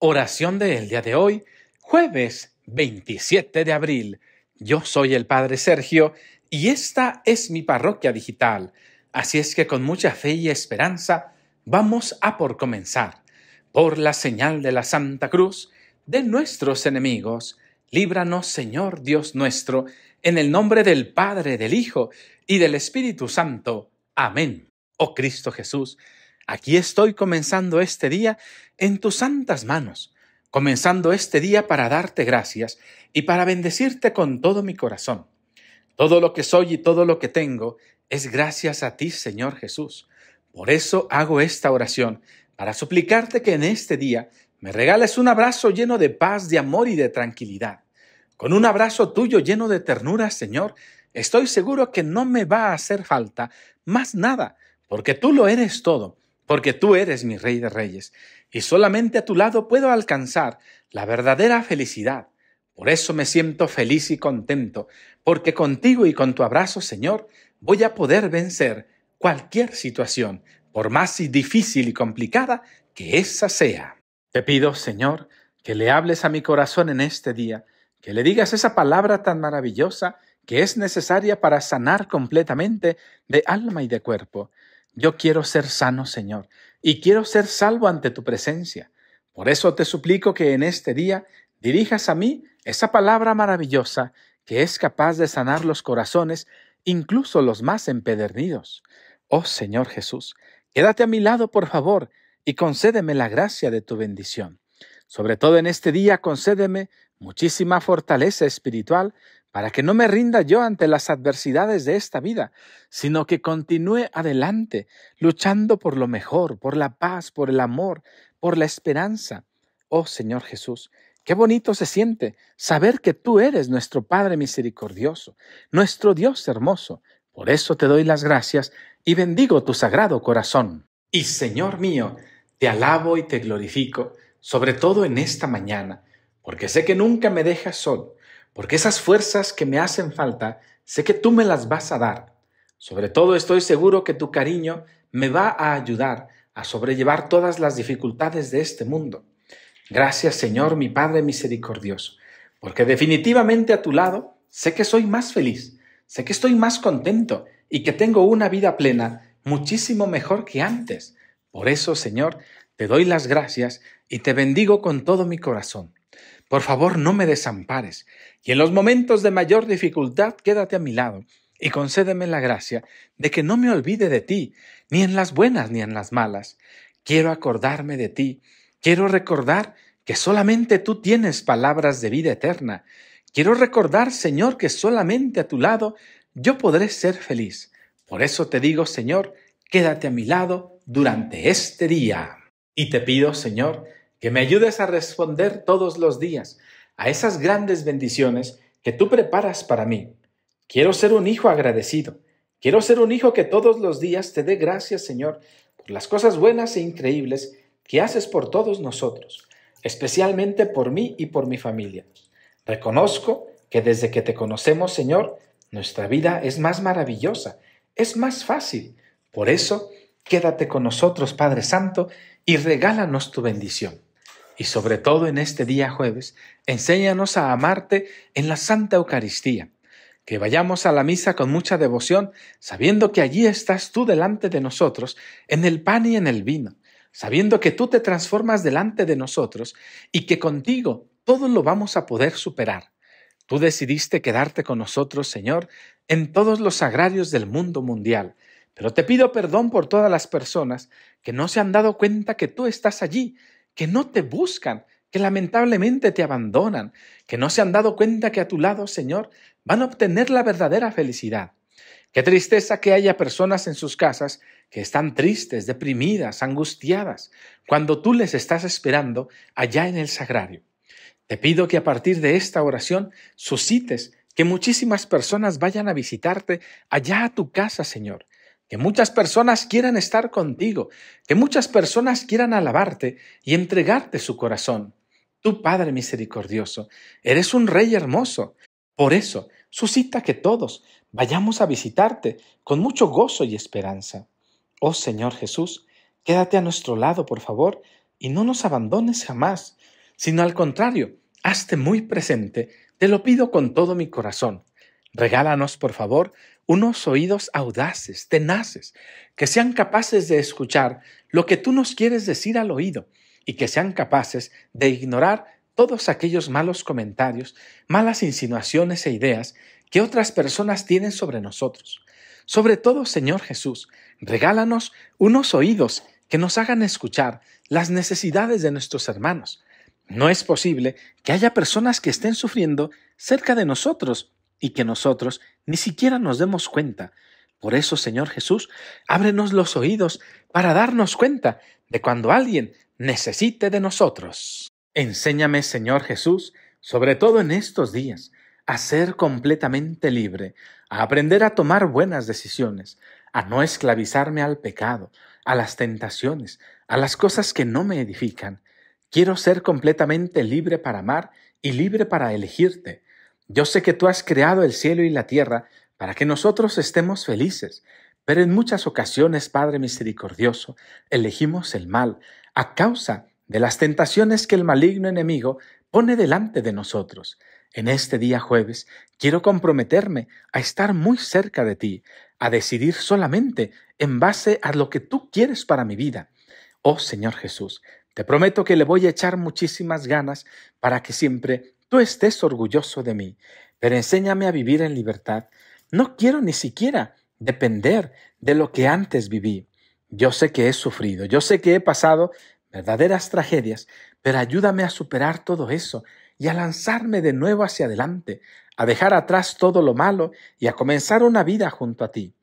Oración del día de hoy, jueves 27 de abril. Yo soy el Padre Sergio y esta es mi parroquia digital. Así es que con mucha fe y esperanza vamos a por comenzar. Por la señal de la Santa Cruz de nuestros enemigos, líbranos Señor Dios nuestro, en el nombre del Padre, del Hijo y del Espíritu Santo. Amén. Oh Cristo Jesús, Aquí estoy comenzando este día en tus santas manos, comenzando este día para darte gracias y para bendecirte con todo mi corazón. Todo lo que soy y todo lo que tengo es gracias a ti, Señor Jesús. Por eso hago esta oración, para suplicarte que en este día me regales un abrazo lleno de paz, de amor y de tranquilidad. Con un abrazo tuyo lleno de ternura, Señor, estoy seguro que no me va a hacer falta más nada, porque tú lo eres todo porque tú eres mi Rey de Reyes, y solamente a tu lado puedo alcanzar la verdadera felicidad. Por eso me siento feliz y contento, porque contigo y con tu abrazo, Señor, voy a poder vencer cualquier situación, por más difícil y complicada que esa sea. Te pido, Señor, que le hables a mi corazón en este día, que le digas esa palabra tan maravillosa que es necesaria para sanar completamente de alma y de cuerpo, yo quiero ser sano, Señor, y quiero ser salvo ante tu presencia. Por eso te suplico que en este día dirijas a mí esa palabra maravillosa que es capaz de sanar los corazones, incluso los más empedernidos. Oh Señor Jesús, quédate a mi lado, por favor, y concédeme la gracia de tu bendición. Sobre todo en este día, concédeme muchísima fortaleza espiritual para que no me rinda yo ante las adversidades de esta vida, sino que continúe adelante, luchando por lo mejor, por la paz, por el amor, por la esperanza. Oh Señor Jesús, qué bonito se siente saber que tú eres nuestro Padre misericordioso, nuestro Dios hermoso. Por eso te doy las gracias y bendigo tu sagrado corazón. Y Señor mío, te alabo y te glorifico, sobre todo en esta mañana, porque sé que nunca me dejas sol porque esas fuerzas que me hacen falta, sé que tú me las vas a dar. Sobre todo estoy seguro que tu cariño me va a ayudar a sobrellevar todas las dificultades de este mundo. Gracias Señor, mi Padre misericordioso, porque definitivamente a tu lado sé que soy más feliz, sé que estoy más contento y que tengo una vida plena muchísimo mejor que antes. Por eso, Señor, te doy las gracias y te bendigo con todo mi corazón. Por favor, no me desampares, y en los momentos de mayor dificultad quédate a mi lado, y concédeme la gracia de que no me olvide de ti, ni en las buenas ni en las malas. Quiero acordarme de ti, quiero recordar que solamente tú tienes palabras de vida eterna. Quiero recordar, Señor, que solamente a tu lado yo podré ser feliz. Por eso te digo, Señor, quédate a mi lado durante este día. Y te pido, Señor, que me ayudes a responder todos los días a esas grandes bendiciones que tú preparas para mí. Quiero ser un hijo agradecido. Quiero ser un hijo que todos los días te dé gracias, Señor, por las cosas buenas e increíbles que haces por todos nosotros, especialmente por mí y por mi familia. Reconozco que desde que te conocemos, Señor, nuestra vida es más maravillosa, es más fácil. Por eso, quédate con nosotros, Padre Santo, y regálanos tu bendición y sobre todo en este día jueves, enséñanos a amarte en la Santa Eucaristía, que vayamos a la misa con mucha devoción, sabiendo que allí estás tú delante de nosotros, en el pan y en el vino, sabiendo que tú te transformas delante de nosotros y que contigo todo lo vamos a poder superar. Tú decidiste quedarte con nosotros, Señor, en todos los agrarios del mundo mundial, pero te pido perdón por todas las personas que no se han dado cuenta que tú estás allí que no te buscan, que lamentablemente te abandonan, que no se han dado cuenta que a tu lado, Señor, van a obtener la verdadera felicidad. Qué tristeza que haya personas en sus casas que están tristes, deprimidas, angustiadas, cuando tú les estás esperando allá en el sagrario. Te pido que a partir de esta oración suscites que muchísimas personas vayan a visitarte allá a tu casa, Señor, que muchas personas quieran estar contigo, que muchas personas quieran alabarte y entregarte su corazón. Tú, Padre misericordioso, eres un rey hermoso. Por eso, suscita que todos vayamos a visitarte con mucho gozo y esperanza. Oh Señor Jesús, quédate a nuestro lado, por favor, y no nos abandones jamás, sino al contrario, hazte muy presente, te lo pido con todo mi corazón. Regálanos, por favor, unos oídos audaces, tenaces, que sean capaces de escuchar lo que tú nos quieres decir al oído y que sean capaces de ignorar todos aquellos malos comentarios, malas insinuaciones e ideas que otras personas tienen sobre nosotros. Sobre todo, Señor Jesús, regálanos unos oídos que nos hagan escuchar las necesidades de nuestros hermanos. No es posible que haya personas que estén sufriendo cerca de nosotros y que nosotros ni siquiera nos demos cuenta. Por eso, Señor Jesús, ábrenos los oídos para darnos cuenta de cuando alguien necesite de nosotros. Enséñame, Señor Jesús, sobre todo en estos días, a ser completamente libre, a aprender a tomar buenas decisiones, a no esclavizarme al pecado, a las tentaciones, a las cosas que no me edifican. Quiero ser completamente libre para amar y libre para elegirte, yo sé que tú has creado el cielo y la tierra para que nosotros estemos felices, pero en muchas ocasiones, Padre misericordioso, elegimos el mal a causa de las tentaciones que el maligno enemigo pone delante de nosotros. En este día jueves quiero comprometerme a estar muy cerca de ti, a decidir solamente en base a lo que tú quieres para mi vida. Oh Señor Jesús, te prometo que le voy a echar muchísimas ganas para que siempre tú estés orgulloso de mí, pero enséñame a vivir en libertad. No quiero ni siquiera depender de lo que antes viví. Yo sé que he sufrido, yo sé que he pasado verdaderas tragedias, pero ayúdame a superar todo eso y a lanzarme de nuevo hacia adelante, a dejar atrás todo lo malo y a comenzar una vida junto a ti.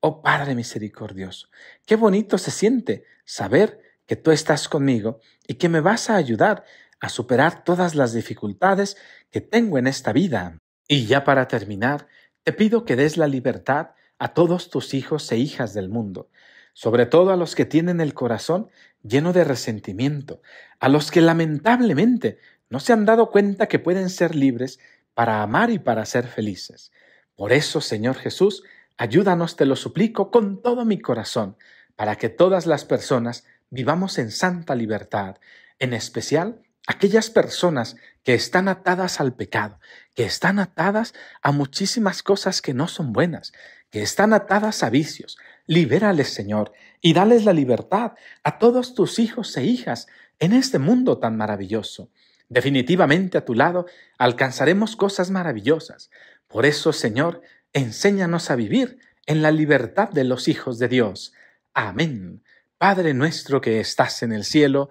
Oh Padre misericordioso, qué bonito se siente saber que tú estás conmigo y que me vas a ayudar a superar todas las dificultades que tengo en esta vida. Y ya para terminar, te pido que des la libertad a todos tus hijos e hijas del mundo, sobre todo a los que tienen el corazón lleno de resentimiento, a los que lamentablemente no se han dado cuenta que pueden ser libres para amar y para ser felices. Por eso, Señor Jesús, ayúdanos, te lo suplico, con todo mi corazón, para que todas las personas vivamos en santa libertad, en especial aquellas personas que están atadas al pecado, que están atadas a muchísimas cosas que no son buenas, que están atadas a vicios. Libérales, Señor, y dales la libertad a todos tus hijos e hijas en este mundo tan maravilloso. Definitivamente a tu lado alcanzaremos cosas maravillosas. Por eso, Señor, enséñanos a vivir en la libertad de los hijos de Dios. Amén. Padre nuestro que estás en el cielo,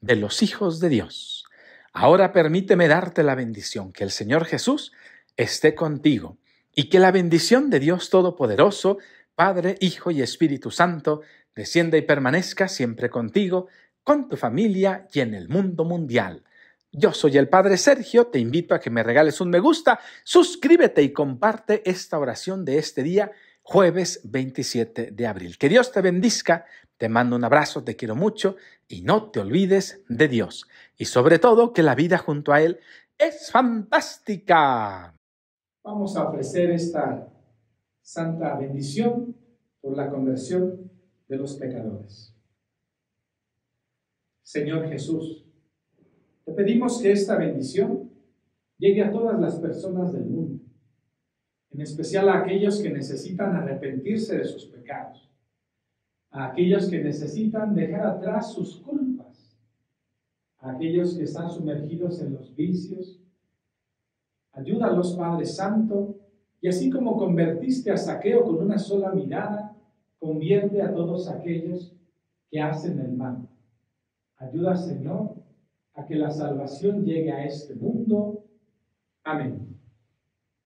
de los hijos de Dios. Ahora permíteme darte la bendición, que el Señor Jesús esté contigo y que la bendición de Dios Todopoderoso, Padre, Hijo y Espíritu Santo, descienda y permanezca siempre contigo, con tu familia y en el mundo mundial. Yo soy el Padre Sergio, te invito a que me regales un me gusta, suscríbete y comparte esta oración de este día jueves 27 de abril. Que Dios te bendizca, te mando un abrazo, te quiero mucho y no te olvides de Dios. Y sobre todo que la vida junto a Él es fantástica. Vamos a ofrecer esta santa bendición por la conversión de los pecadores. Señor Jesús, te pedimos que esta bendición llegue a todas las personas del mundo en especial a aquellos que necesitan arrepentirse de sus pecados, a aquellos que necesitan dejar atrás sus culpas, a aquellos que están sumergidos en los vicios. los Padre Santo, y así como convertiste a Saqueo con una sola mirada, convierte a todos aquellos que hacen el mal. Ayuda, Señor, a que la salvación llegue a este mundo. Amén.